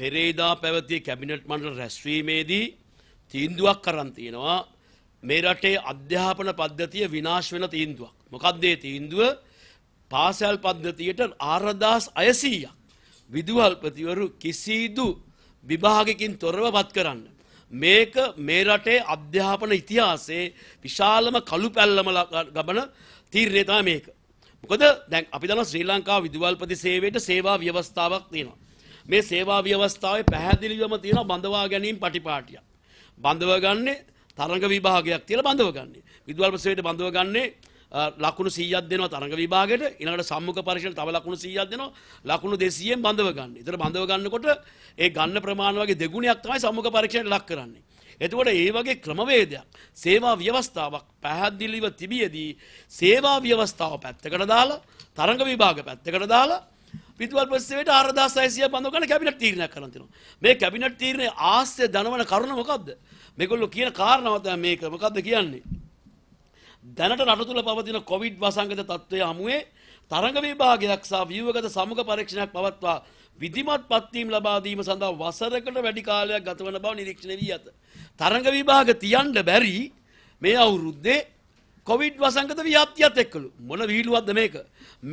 පෙරේදා පැවති කැබිනට් මණ්ඩල රැස්වීමේදී තීන්දුවක් කරන් තියෙනවා මේ රටේ අධ්‍යාපන පද්ධතිය විනාශ වෙන තීන්දුවක්. මොකක්ද ඒ තීන්දුව? පාසල් පද්ධතියට 4000ක් විදුහල්පතිවරු කිසිදු විභාගකින් තොරවපත් කරන්න. මේක මේ රටේ අධ්‍යාපන ඉතිහාසයේ විශාලම කළු පැල්ලම ගමන තීරණය තමයි මේක. මොකද දැන් අපි දන්නවා ශ්‍රී ලංකා විදුහල්පති සේවයට සේවා ව්‍යවස්ථාවක් තියෙනවා. මේ සේවා ව්‍යවස්ථාවේ පැහැදිලිවම තියෙනවා බඳවා ගැනීම පටිපාටියක්. බඳව ගන්නේ තරඟ විභාගයක් තියලා බඳව ගන්නේ. විදුහල්ප සේවයට බඳව ගන්නේ ලකුණු 100ක් දෙනවා තරඟ විභාගයට ඊළඟට සම්මුඛ පරීක්ෂණ තව ලකුණු 100ක් දෙනවා ලකුණු 200න් බඳව ගන්න. ඒතර බඳව ගන්නකොට ඒ ගන්න ප්‍රමාණය වගේ දෙගුණයක් තමයි සම්මුඛ පරීක්ෂණයට ලක් කරන්නේ. එතකොට ඒ වගේ ක්‍රමවේදයක් සේවා ව්‍යවස්ථාවක් පැහැදිලිව තිබියදී සේවා ව්‍යවස්ථාව පැත්තකට දාලා තරඟ විභාග පැත්තකට දාලා පිදුවල් පස්සේට 4600 බඳව ගන්න කැබිනට් තීරණයක් කරන් තිනවා. මේ කැබිනට් තීරණයේ ආස්තය දනවන කරුණ මොකද්ද? මේගොල්ලෝ කියන කාරණාව තමයි මේක. මොකද්ද කියන්නේ? දැනට රට තුල පවතින කොවිඩ් වසංගත තත්ත්වය හමුවේ තරඟ විභාගයක් සහ ව්‍යුහගත සමුග පරීක්ෂණයක් පවත්වා විධිමත් පත්වීම් ලබා දීම සඳහා වසරකට වැඩි කාලයක් ගතවන බව නිරීක්ෂණය වී ඇත. තරඟ විභාග තියන්න බැරි මේ අවුරුද්දේ කොවිඩ් වසංගත ව්‍යාප්තියත් එක්කලු මොන විහිළුවක්ද මේක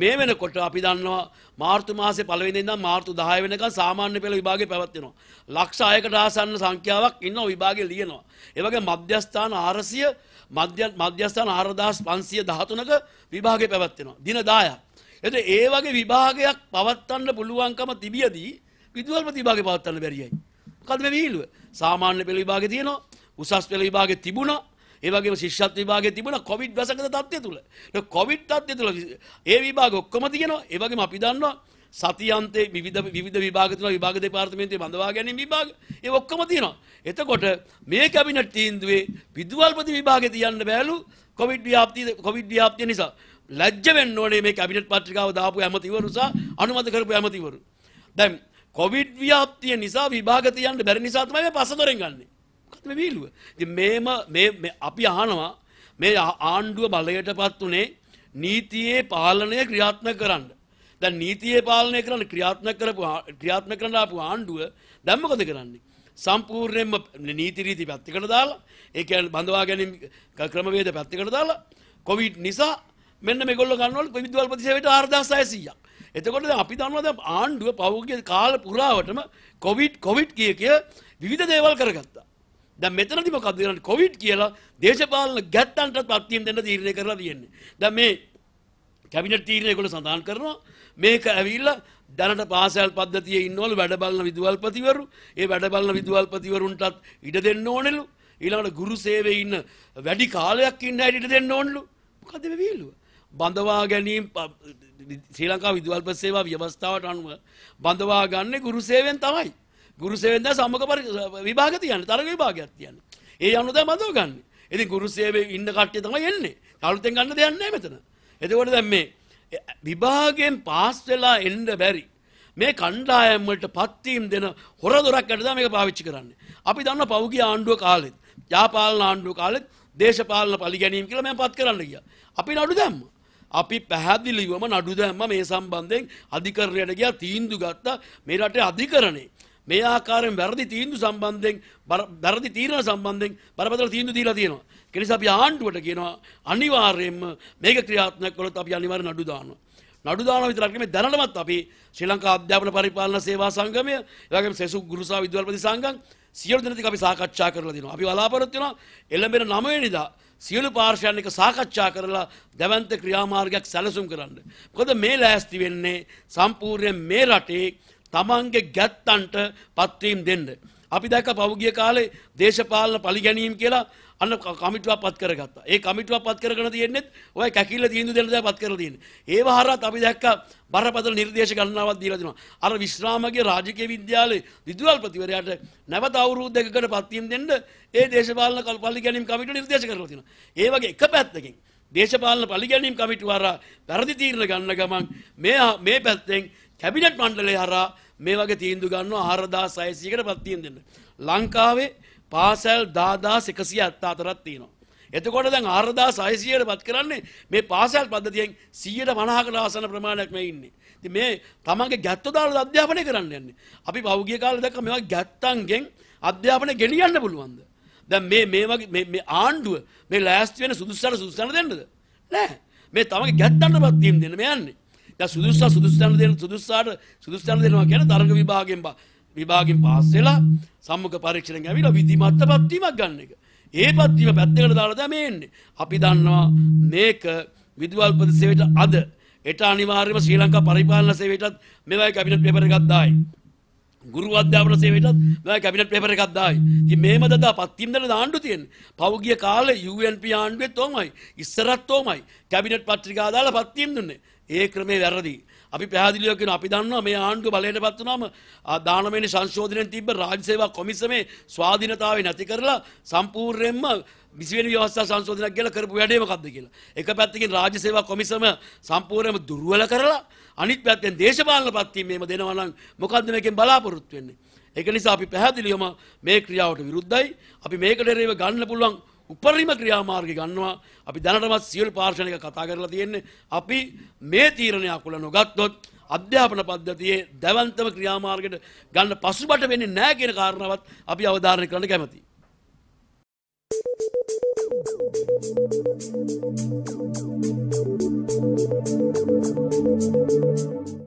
මේ වෙනකොට අපි දන්නවා මාර්තු මාසේ පළවෙනි ඉඳන් මාර්තු 10 වෙනකන් සාමාන්‍ය පෙළ විභාගේ පැවැත්වෙනවා ලක්ෂ 6කට ආසන්න සංඛ්‍යාවක් ඉන්නව විභාගේ ලියනවා ඒ වගේ මධ්‍යස්ථාන 400 මධ්‍ය මධ්‍යස්ථාන 4513ක විභාගේ පැවැත්වෙනවා දින 10ක් එතකොට ඒ වගේ විභාගයක් පවත්වන්න පුළුවන්කම තිබියදී විදුහල් ප්‍රතිභාගේ පවත්වන්න බැරියයි මොකද මේ විහිළුව සාමාන්‍ය පෙළ විභාගේ තියෙනවා උසස් පෙළ විභාගේ තිබුණා ඒ වගේම ශිෂ්‍යත්ව විභාගයේ තිබුණා කොවිඩ් වසඟත තත්ත්වය තුල. ඒ කොවිඩ් තත්ත්වය තුල ඒ විභාග ඔක්කොම තියෙනවා. ඒ වගේම අපි දන්නවා සතියන්තේ විවිධ විවිධ විභාග තුන විභාග දෙපාර්තමේන්තුවේ බඳවා ගැනීම විභාග ඒ ඔක්කොම තියෙනවා. එතකොට මේ කැබිනට් තීන්දුවේ විදුහල්පති විභාගේ තියන්න බෑලු කොවිඩ් ව්‍යාප්තිය කොවිඩ් ව්‍යාප්තිය නිසා. ලැජ්ජ වෙන්න ඕනේ මේ කැබිනට් පත්‍රිකාව දාපු ඇමතිවරු නිසා අනුමත කරපු ඇමතිවරු. දැන් කොවිඩ් ව්‍යාප්තිය නිසා විභාග තියන්න බැරි නිසා තමයි මේ පසදොරෙන් ගන්නේ. මොකක්ද මේ වීලුව? ඉතින් මේම මේ අපි අහනවා මේ ආණ්ඩුව බලයටපත් උනේ නීතියේ පාලනය ක්‍රියාත්මක කරන්න. දැන් නීතියේ පාලනය කරන්න ක්‍රියාත්මක කරපු ක්‍රියාත්මක කරන්න ආපු ආණ්ඩුව දැන් මොකද කරන්නේ? සම්පූර්ණයෙන්ම නීති රීති පැත්තකට දාලා ඒ කියන්නේ බඳවා ගැනීම ක්‍රමවේද පැත්තකට දාලා කොවිඩ් නිසා මෙන්න මේගොල්ලෝ ගන්නවලු විදුහල් ප්‍රතිශතයට 4600ක්. එතකොට දැන් අපි දන්නවා දැන් ආණ්ඩුව පහුගිය කාල පුරාවටම කොවිඩ් කොවිඩ් කිය කිය විවිධ දේවල් කරගත්තා. දැන් මෙතනදී මොකක්ද කියන්නේ කොවිඩ් කියලා දේශපාලන ගැත්තන්ට ප්‍රත්‍යයෙන් දෙන්න තීරණය කරලා තියෙන්නේ. දැන් මේ කැබිනට් තීරණය ඒගොල්ලෝ සඳහන් කරනවා මේක ඇවිල්ලා දැනට පාසල් පද්ධතියේ ඉන්නවලු වැඩ බලන විදුහල්පතිවරු ඒ වැඩ බලන විදුහල්පතිවරුන්ටත් ඉඩ දෙන්න ඕනෙලු ඊළඟට ගුරු සේවයේ ඉන්න වැඩි කාලයක් ඉන්න හැටි ඉඩ දෙන්න ඕනෙලු මොකද මේ වීලුව බඳවා ගැනීම ශ්‍රී ලංකා විදුහල්පති සේවා ව්‍යවස්ථාවට අනුව බඳවා ගන්නේ ගුරු සේවයෙන් තමයි ගුරු සේවෙන්ද සම්මක පරි විභාග තියන්න තරග විභාගයක් තියන්න. ඒ අනුදා මදව ගන්න. ඉතින් ගුරු සේවේ ඉන්න කට්ටිය තමයි එන්නේ. අලුතෙන් ගන්න දෙයක් නැහැ මෙතන. එතකොට දැන් මේ විභාගයෙන් පාස් වෙලා එන්න බැරි. මේ කණ්ඩායම් වලට පත්වීම් දෙන හොර දොරක් ඇටද මේක පාවිච්චි කරන්නේ. අපි දන්න පෞගිය ආණ්ඩුව කාලෙත්, යාපාලන ආණ්ඩුව කාලෙත් දේශපාලන පරිගැනීම් කියලා මම පත් කරන්න ගියා. අපි නඩු දැම්ම. අපි පැහැදිලිවම නඩු දැම්ම මේ සම්බන්ධයෙන් අධිකරණයට ගියා තීන්දුව ගත්තා මේ රටේ අධිකරණේ මේ ආකාරයෙන් වැරදි තීන්දුව සම්බන්ධයෙන් වැරදි තීරණ සම්බන්ධයෙන් බරපතල තීන්දුව දීලා තියෙනවා. ඒ නිසා අපි ආණ්ඩුවට කියනවා අනිවාර්යයෙන්ම මේක ක්‍රියාත්මක කළොත් අපි අනිවාර්යෙන් නඩු දානවා. නඩු දාන විතරක් නෙමෙයි දැනටමත් අපි ශ්‍රී ලංකා අධ්‍යාපන පරිපාලන සේවා සංගමය, ඒ වගේම සෙසු ගුරුසා විද්‍යාලපති සංඝම් සියලු දෙනෙක් අපි සාකච්ඡා කරලා දෙනවා. අපි බලාපොරොත්තු වෙනවා එළඹෙන 9 වෙනිදා සියලු පාර්ශ්වයන් එක සාකච්ඡා කරලා දැවන්ත ක්‍රියාමාර්ගයක් සැලසුම් කරන්න. මොකද මේ ලෑස්ති වෙන්නේ සම්පූර්ණ මේ රටේ තමන්ගේ ගැත්තන්ට පත්වීම් දෙන්න. අපි දැක පෞගිය කාලේ දේශපාලන පලිගැනීම් කියලා අන්න කමිටුව පත් කරගත්තා. ඒ කමිටුව පත් කරගෙන තියෙන්නේ ඔය කැකිල්ල තීන්දුව දෙන්න දැන් පත් කරලා තියෙන්නේ. ඒව හරහත් අපි දැක්ක බරපතල නිර්දේශ ගණනාවක් දීලා තිනවා. අර විශ්‍රාමගේ රාජකීය විද්‍යාලයේ විදුහල්පතිවරයාට නැවත අවුරුද්දකකට පත්වීම් දෙන්න ඒ දේශපාලන පලිගැනීම් කමිටුව නිර්දේශ කරලා තිනවා. ඒ වගේ එක පැත්තකින් දේශපාලන පලිගැනීම් කමිටුව හරහා වැරදි තීරණ ගන්න ගමන් මේ මේ පැත්තෙන් කැබිනට් මණ්ඩලය හරහා මේ වගේ තීන්දුව ගන්නවා 4600කට ප්‍රතිතීන් දෙන්න. ලංකාවේ පාසල් 10174ක් තියෙනවා. එතකොට දැන් 4600ට පත් කරන්නේ මේ පාසල් පද්ධතියෙන් 150කට ආසන ප්‍රමාණයක් මේ ඉන්නේ. ඉතින් මේ තමන්ගේ ගැත්ත දාලා අධ්‍යාපනය කරන්න යන්නේ. අපි පහුගිය කාලේ දැක්ක මේවා ගැත්තන්ගෙන් අධ්‍යාපනය ගෙනියන්න පුළුවන්ද? දැන් මේ මේ වගේ මේ මේ ආණ්ඩුව මේ ලෑස්ති වෙන සුදුස්සන සුදුස්සන දෙන්නද? නෑ. මේ තමන්ගේ ගැත්තන්ටවත් තීන් දෙන්න මේ යන්නේ. දැන් සුදුස්සා සුදුසු තැන දෙන සුදුස්සාට සුදුසු තැන දෙනවා කියන්නේ තරග විභාගයෙන් විභාගයෙන් පාස් වෙලා සම්මුඛ පරීක්ෂණයෙන් ඇවිල්ලා විධිමත් පත්වීමක් ගන්න එක. ඒ පත්වීම පැත්තකට දාලා තමයි එන්නේ. අපි දන්නවා මේක විදුහල්පති සේවයට අද එට අනිවාර්යයෙන්ම ශ්‍රී ලංකා පරිපාලන සේවයටත් මේවයි කැබිනට් පේපර් එකක් දායි. ගුරු අධ්‍යාපන සේවයටත් මේවයි කැබිනට් පේපර් එකක් දායි. ඉතින් මේම දදා පත්තිම් දන දාන්නු තියෙන්නේ. පවුගිය කාලේ UNP ආණ්ඩුවෙත් ඕමයි. ඉස්සරත් ඕමයි. කැබිනට් පත්‍රිකා දාලා පත්තිම් දුන්නේ. ඒ ක්‍රමේ වැරදි. අපි පැහැදිලිව කියන අපි දන්නවා මේ ආණ්ඩුව බලයටපත් වුණාම දානමය සංශෝධනයෙන් තිබ්බ රාජ්‍ය සේවා කොමිසමේ ස්වාධීනතාවය නැති කරලා සම්පූර්ණයෙන්ම 20 වෙනි ව්‍යවස්ථා සංශෝධනයක් කියලා කරපු වැඩේ මොකද්ද කියලා. එක පැත්තකින් රාජ්‍ය සේවා කොමිසම සම්පූර්ණයෙන්ම දුර්වල කරලා අනිත් පැත්තෙන් දේශපාලන පත්වීමේම දෙනවා නම් මොකද්ද මේකෙන් බලාපොරොත්තු වෙන්නේ? ඒක නිසා අපි පැහැදිලිවම මේ ක්‍රියාවට විරුද්ධයි. අපි මේකට රේව ගන්න පුළුවන් උපරිම ක්‍රියාමාර්ග ගන්නවා අපි දැනටමත් සියලු පාර්ශනික කතා කරලා තියෙන්නේ අපි මේ තීරණය අකුල නොගත්තොත් අධ්‍යාපන පද්ධතියේ දැවන්තම ක්‍රියාමාර්ගයට ගන්න පසුබට වෙන්නේ නැහැ කියන කාරණාවත් අපි අවධාරණය කරන්න කැමතියි. Thank you.